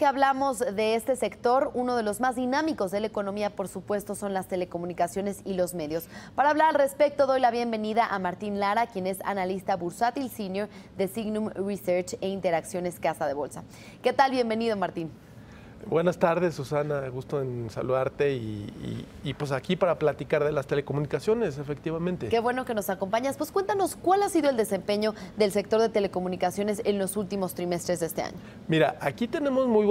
que hablamos de este sector, uno de los más dinámicos de la economía, por supuesto, son las telecomunicaciones y los medios. Para hablar al respecto, doy la bienvenida a Martín Lara, quien es analista bursátil senior de Signum Research e Interacciones Casa de Bolsa. ¿Qué tal? Bienvenido, Martín. Buenas tardes, Susana. Gusto en saludarte y, pues aquí para platicar de las telecomunicaciones, efectivamente. Qué bueno que nos acompañas. Pues cuéntanos cuál ha sido el desempeño del sector de telecomunicaciones en los últimos trimestres de este año. Mira, aquí tenemos muy